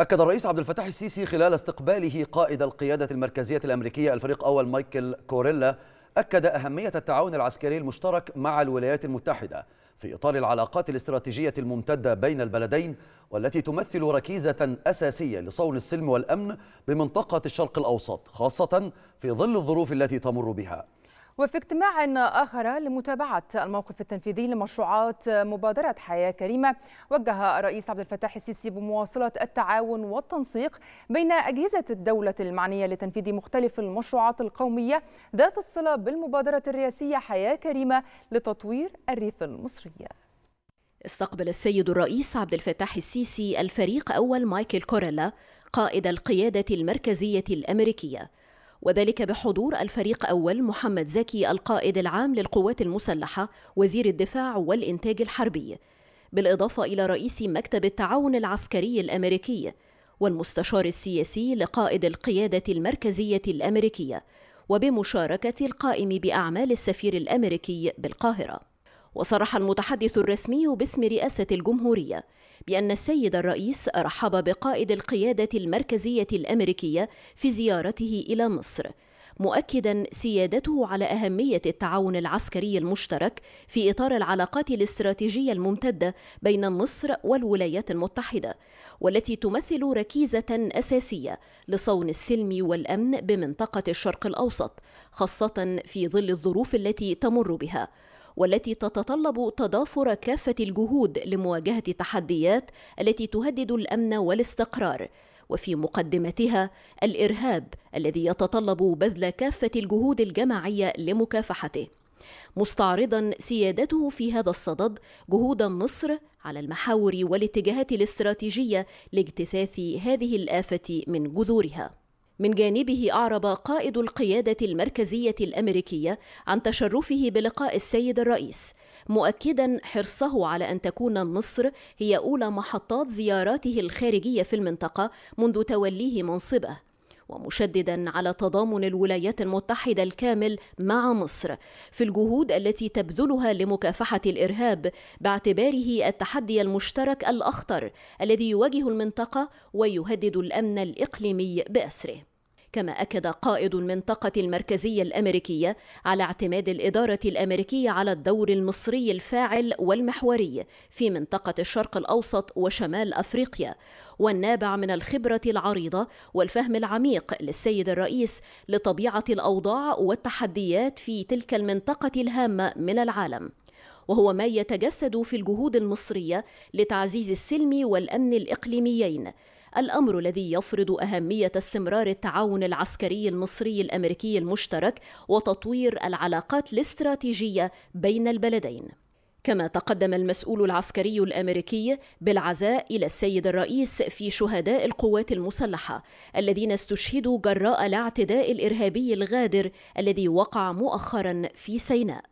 أكد الرئيس عبد الفتاح السيسي خلال استقباله قائد القيادة المركزية الأمريكية الفريق أول مايكل كوريلا أكد أهمية التعاون العسكري المشترك مع الولايات المتحدة في إطار العلاقات الاستراتيجية الممتدة بين البلدين والتي تمثل ركيزة أساسية لصون السلم والأمن بمنطقة الشرق الأوسط خاصة في ظل الظروف التي تمر بها وفي اجتماع آخر لمتابعة الموقف التنفيذي لمشروعات مبادرة حياة كريمة وجه الرئيس عبد الفتاح السيسي بمواصلة التعاون والتنسيق بين أجهزة الدولة المعنية لتنفيذ مختلف المشروعات القومية ذات الصلة بالمبادرة الرئاسية حياة كريمة لتطوير الريف المصري استقبل السيد الرئيس عبد الفتاح السيسي الفريق أول مايكل كوريلا قائد القيادة المركزية الأمريكية وذلك بحضور الفريق أول محمد زكي القائد العام للقوات المسلحة وزير الدفاع والإنتاج الحربي بالإضافة إلى رئيس مكتب التعاون العسكري الأمريكي والمستشار السياسي لقائد القيادة المركزية الأمريكية وبمشاركة القائم بأعمال السفير الأمريكي بالقاهرة وصرح المتحدث الرسمي باسم رئاسة الجمهورية بأن السيد الرئيس رحب بقائد القيادة المركزية الأمريكية في زيارته إلى مصر مؤكدا سيادته على أهمية التعاون العسكري المشترك في إطار العلاقات الاستراتيجية الممتدة بين مصر والولايات المتحدة والتي تمثل ركيزة أساسية لصون السلم والأمن بمنطقة الشرق الأوسط خاصة في ظل الظروف التي تمر بها والتي تتطلب تضافر كافة الجهود لمواجهة التحديات التي تهدد الأمن والاستقرار وفي مقدمتها الإرهاب الذي يتطلب بذل كافة الجهود الجماعية لمكافحته مستعرضا سيادته في هذا الصدد جهود مصر على المحاور والاتجاهات الاستراتيجيه لاجتثاث هذه الافه من جذورها من جانبه أعرب قائد القيادة المركزية الأمريكية عن تشرفه بلقاء السيد الرئيس مؤكدا حرصه على أن تكون مصر هي أولى محطات زياراته الخارجية في المنطقة منذ توليه منصبه ومشددا على تضامن الولايات المتحده الكامل مع مصر في الجهود التي تبذلها لمكافحه الارهاب باعتباره التحدي المشترك الاخطر الذي يواجه المنطقه ويهدد الامن الاقليمي باسره كما أكد قائد المنطقة المركزية الأمريكية على اعتماد الإدارة الأمريكية على الدور المصري الفاعل والمحوري في منطقة الشرق الأوسط وشمال أفريقيا والنابع من الخبرة العريضة والفهم العميق للسيد الرئيس لطبيعة الأوضاع والتحديات في تلك المنطقة الهامة من العالم وهو ما يتجسد في الجهود المصريه لتعزيز السلم والامن الاقليميين الأمر الذي يفرض أهمية استمرار التعاون العسكري المصري الأمريكي المشترك وتطوير العلاقات الاستراتيجية بين البلدين كما تقدم المسؤول العسكري الامريكي بالعزاء الى السيد الرئيس في شهداء القوات المسلحه الذين استشهدوا جراء الاعتداء الارهابي الغادر الذي وقع مؤخرا في سيناء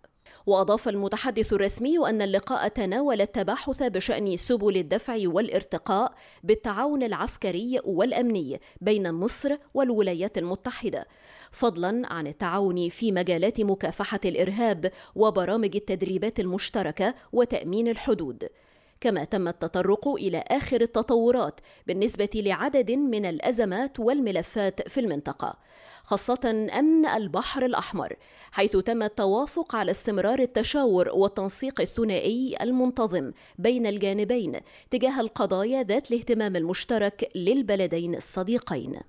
وأضاف المتحدث الرسمي أن اللقاء تناول التباحث بشأن سبل الدفع والارتقاء بالتعاون العسكري والأمني بين مصر والولايات المتحدة فضلا عن التعاون في مجالات مكافحة الإرهاب وبرامج التدريبات المشتركة وتأمين الحدود كما تم التطرق إلى آخر التطورات بالنسبة لعدد من الأزمات والملفات في المنطقة خاصة أمن البحر الأحمر حيث تم التوافق على استمرار التشاور والتنسيق الثنائي المنتظم بين الجانبين تجاه القضايا ذات الاهتمام المشترك للبلدين الصديقين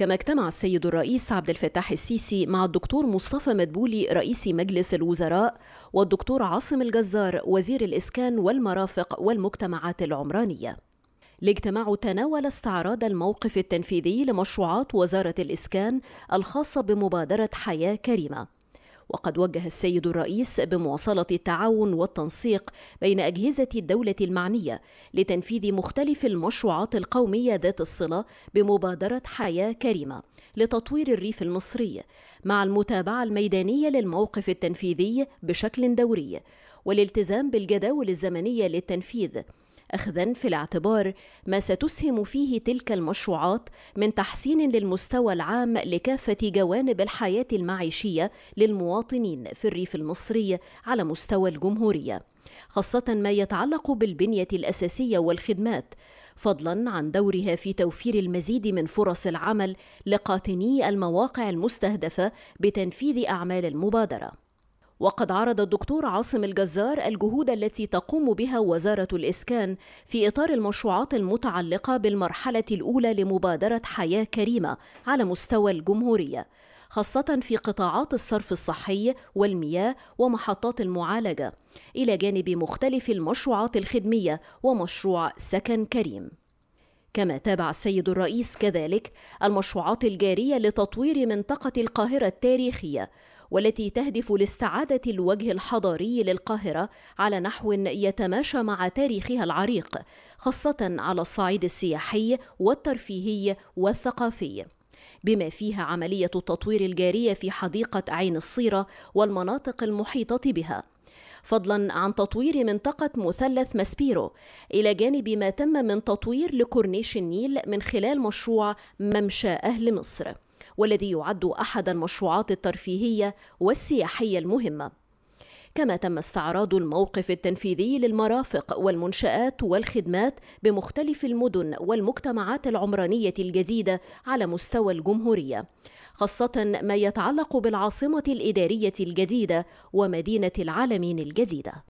كما اجتمع السيد الرئيس عبد الفتاح السيسي مع الدكتور مصطفى مدبولي رئيس مجلس الوزراء والدكتور عاصم الجزار وزير الإسكان والمرافق والمجتمعات العمرانية الاجتماع تناول استعراض الموقف التنفيذي لمشروعات وزارة الإسكان الخاصة بمبادرة حياة كريمة وقد وجه السيد الرئيس بمواصلة التعاون والتنسيق بين أجهزة الدولة المعنية لتنفيذ مختلف المشروعات القومية ذات الصلة بمبادرة حياة كريمة لتطوير الريف المصري مع المتابعة الميدانية للموقف التنفيذي بشكل دوري والالتزام بالجداول الزمنية للتنفيذ أخذا في الاعتبار ما ستسهم فيه تلك المشروعات من تحسين للمستوى العام لكافة جوانب الحياة المعيشية للمواطنين في الريف المصري على مستوى الجمهورية خاصة ما يتعلق بالبنية الأساسية والخدمات فضلا عن دورها في توفير المزيد من فرص العمل لقاطني المواقع المستهدفه بتنفيذ اعمال المبادره وقد عرض الدكتور عاصم الجزار الجهود التي تقوم بها وزارة الإسكان في إطار المشروعات المتعلقة بالمرحلة الأولى لمبادرة حياة كريمة على مستوى الجمهورية خاصة في قطاعات الصرف الصحي والمياه ومحطات المعالجة إلى جانب مختلف المشروعات الخدمية ومشروع سكن كريم كما تابع السيد الرئيس كذلك المشروعات الجارية لتطوير منطقة القاهرة التاريخية والتي تهدف لاستعادة الوجه الحضاري للقاهرة على نحو يتماشى مع تاريخها العريق خاصة على الصعيد السياحي والترفيهي والثقافي بما فيها عملية التطوير الجارية في حديقة عين الصيرة والمناطق المحيطة بها فضلا عن تطوير منطقة مثلث ماسبيرو إلى جانب ما تم من تطوير لكورنيش النيل من خلال مشروع ممشى أهل مصر والذي يعد أحد المشروعات الترفيهية والسياحية المهمة كما تم استعراض الموقف التنفيذي للمرافق والمنشآت والخدمات بمختلف المدن والمجتمعات العمرانية الجديدة على مستوى الجمهورية، خاصة ما يتعلق بالعاصمة الإدارية الجديدة ومدينة العالمين الجديدة.